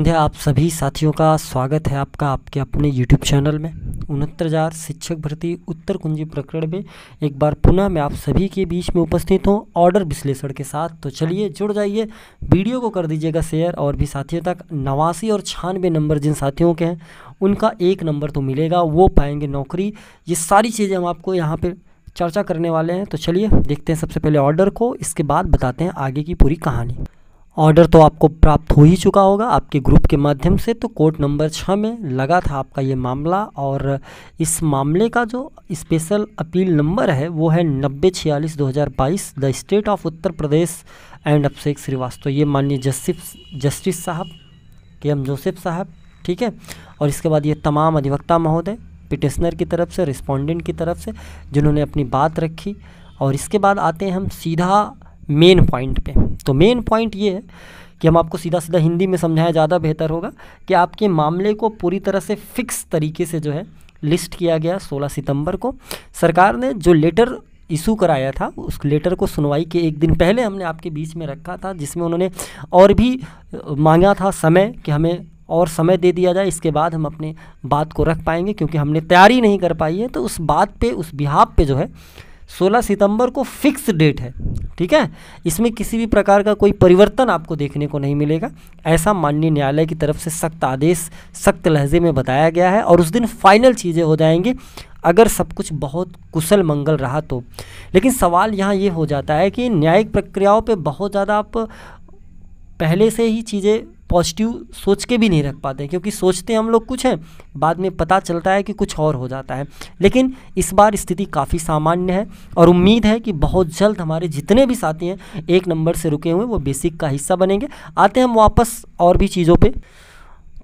संध्या आप सभी साथियों का स्वागत है आपका आपके अपने YouTube चैनल में उनहत्तर हजार शिक्षक भर्ती उत्तर कुंजी प्रकरण में एक बार पुनः मैं आप सभी के बीच में उपस्थित हूँ ऑर्डर विश्लेषण के साथ तो चलिए जुड़ जाइए वीडियो को कर दीजिएगा शेयर और भी साथियों तक नवासी और छानबे नंबर जिन साथियों के हैं उनका एक नंबर तो मिलेगा वो पाएंगे नौकरी ये सारी चीज़ें हम आपको यहाँ पर चर्चा करने वाले हैं तो चलिए देखते हैं सबसे पहले ऑर्डर को इसके बाद बताते हैं आगे की पूरी कहानी ऑर्डर तो आपको प्राप्त हो ही चुका होगा आपके ग्रुप के माध्यम से तो कोर्ट नंबर छः में लगा था आपका ये मामला और इस मामले का जो स्पेशल अपील नंबर है वो है नब्बे छियालीस दो हज़ार बाईस the state of Uttar Pradesh and Abhishek Srivastava तो ये माननीय जस्टिस जस्टिस साहब के एम जोसेफ साहब ठीक है और इसके बाद ये तमाम अधिवक्ता महोदय पिटिशनर की तरफ से रिस्पोंडेंट की तरफ से जिन्होंने अपनी बात रखी और इसके बाद आते हैं हम सीधा मेन पॉइंट पे तो मेन पॉइंट ये है कि हम आपको सीधा सीधा हिंदी में समझाया ज़्यादा बेहतर होगा कि आपके मामले को पूरी तरह से फिक्स तरीके से जो है लिस्ट किया गया 16 सितंबर को सरकार ने जो लेटर इशू कराया था उस लेटर को सुनवाई के एक दिन पहले हमने आपके बीच में रखा था जिसमें उन्होंने और भी मांगा था समय कि हमें और समय दे दिया जाए इसके बाद हम अपने बात को रख पाएंगे क्योंकि हमने तैयारी नहीं कर पाई है तो उस बात पे उस बिहाब पे जो है 16 सितंबर को फिक्स डेट है ठीक है इसमें किसी भी प्रकार का कोई परिवर्तन आपको देखने को नहीं मिलेगा ऐसा माननीय न्यायालय की तरफ से सख्त आदेश सख्त लहजे में बताया गया है और उस दिन फाइनल चीज़ें हो जाएंगी अगर सब कुछ बहुत कुशल मंगल रहा तो लेकिन सवाल यहाँ ये यह हो जाता है कि न्यायिक प्रक्रियाओं पर बहुत ज़्यादा आप पहले से ही चीज़ें पॉजिटिव सोच के भी नहीं रख पाते क्योंकि सोचते हम लोग कुछ हैं बाद में पता चलता है कि कुछ और हो जाता है लेकिन इस बार स्थिति काफ़ी सामान्य है और उम्मीद है कि बहुत जल्द हमारे जितने भी साथी हैं एक नंबर से रुके हुए वो बेसिक का हिस्सा बनेंगे आते हैं हम वापस और भी चीज़ों पर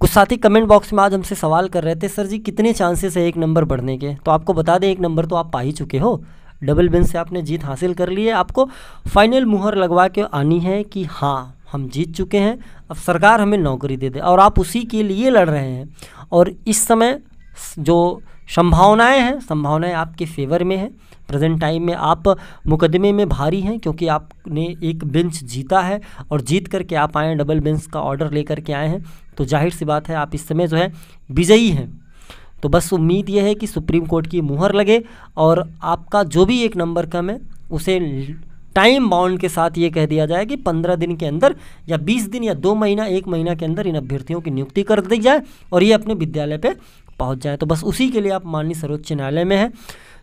कुछ साथी कमेंट बॉक्स में आज हमसे सवाल कर रहे थे सर जी कितने चांसेस है एक नंबर बढ़ने के तो आपको बता दें एक नंबर तो आप पा ही चुके हो डबल बिन से आपने जीत हासिल कर ली है आपको फाइनल मुहर लगवा के आनी है कि हाँ हम जीत चुके हैं अब सरकार हमें नौकरी दे दे और आप उसी के लिए लड़ रहे हैं और इस समय जो संभावनाएं हैं संभावनाएं आपके फेवर में हैं प्रेजेंट टाइम में आप मुकदमे में भारी हैं क्योंकि आपने एक बेंच जीता है और जीत करके आप आए डबल बेंच का ऑर्डर लेकर के आए हैं तो जाहिर सी बात है आप इस समय जो है विजयी हैं तो बस उम्मीद यह है कि सुप्रीम कोर्ट की मुहर लगे और आपका जो भी एक नंबर कम है उसे टाइम बाउंड के साथ ये कह दिया जाए कि पंद्रह दिन के अंदर या बीस दिन या दो महीना एक महीना के अंदर इन अभ्यर्थियों की नियुक्ति कर दी जाए और ये अपने विद्यालय पर पहुँच जाए तो बस उसी के लिए आप माननीय सर्वोच्च न्यायालय में हैं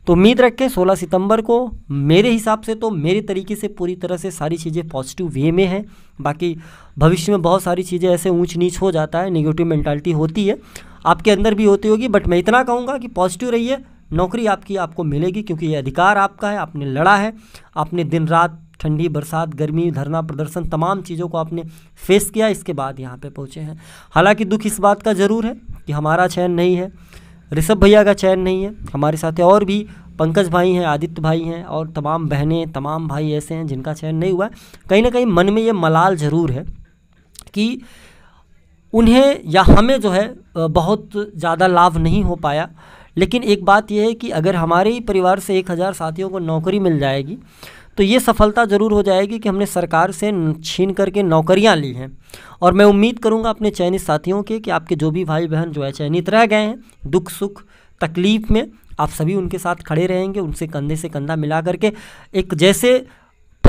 तो उम्मीद रखें 16 सितंबर को मेरे हिसाब से तो मेरे तरीके से पूरी तरह से सारी चीज़ें पॉजिटिव वे में हैं बाकी भविष्य में बहुत सारी चीज़ें ऐसे ऊंच नीच हो जाता है नेगेटिव मेंटालिटी होती है आपके अंदर भी होती होगी बट मैं इतना कहूँगा कि पॉजिटिव रहिए नौकरी आपकी आपको मिलेगी क्योंकि ये अधिकार आपका है आपने लड़ा है आपने दिन रात ठंडी बरसात गर्मी धरना प्रदर्शन तमाम चीज़ों को आपने फेस किया इसके बाद यहाँ पे पहुँचे हैं हालांकि दुख इस बात का ज़रूर है कि हमारा चयन नहीं है ऋषभ भैया का चयन नहीं है हमारे साथ और भी पंकज भाई हैं आदित्य भाई हैं और तमाम बहनें तमाम भाई ऐसे हैं जिनका चयन नहीं हुआ है कहीं ना कहीं मन में ये मलाल ज़रूर है कि उन्हें या हमें जो है बहुत ज़्यादा लाभ नहीं हो पाया लेकिन एक बात यह है कि अगर हमारे ही परिवार से एक हज़ार साथियों को नौकरी मिल जाएगी तो ये सफलता ज़रूर हो जाएगी कि हमने सरकार से छीन करके नौकरियां ली हैं और मैं उम्मीद करूंगा अपने चयनित साथियों के कि आपके जो भी भाई बहन जो है चयनित रह गए हैं दुख सुख तकलीफ़ में आप सभी उनके साथ खड़े रहेंगे उनसे कंधे से कंधा मिला करके एक जैसे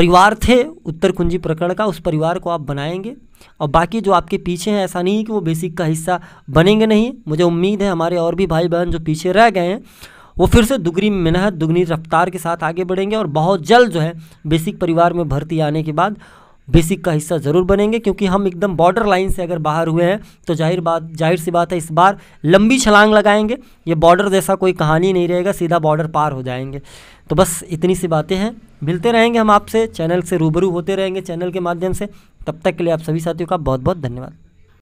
परिवार थे उत्तर कुंजी प्रकरण का उस परिवार को आप बनाएंगे और बाकी जो आपके पीछे हैं ऐसा नहीं है कि वो बेसिक का हिस्सा बनेंगे नहीं मुझे उम्मीद है हमारे और भी भाई बहन जो पीछे रह गए हैं वो फिर से दुगनी मेहनत दुगनी रफ्तार के साथ आगे बढ़ेंगे और बहुत जल्द जो है बेसिक परिवार में भर्ती आने के बाद बेसिक का हिस्सा ज़रूर बनेंगे क्योंकि हम एकदम बॉर्डर लाइन से अगर बाहर हुए हैं तो जाहिर बात जाहिर सी बात है इस बार लंबी छलांग लगाएंगे ये बॉर्डर जैसा कोई कहानी नहीं रहेगा सीधा बॉर्डर पार हो जाएंगे तो बस इतनी सी बातें हैं मिलते रहेंगे हम आपसे चैनल से रूबरू होते रहेंगे चैनल के माध्यम से तब तक के लिए आप सभी साथियों का बहुत बहुत धन्यवाद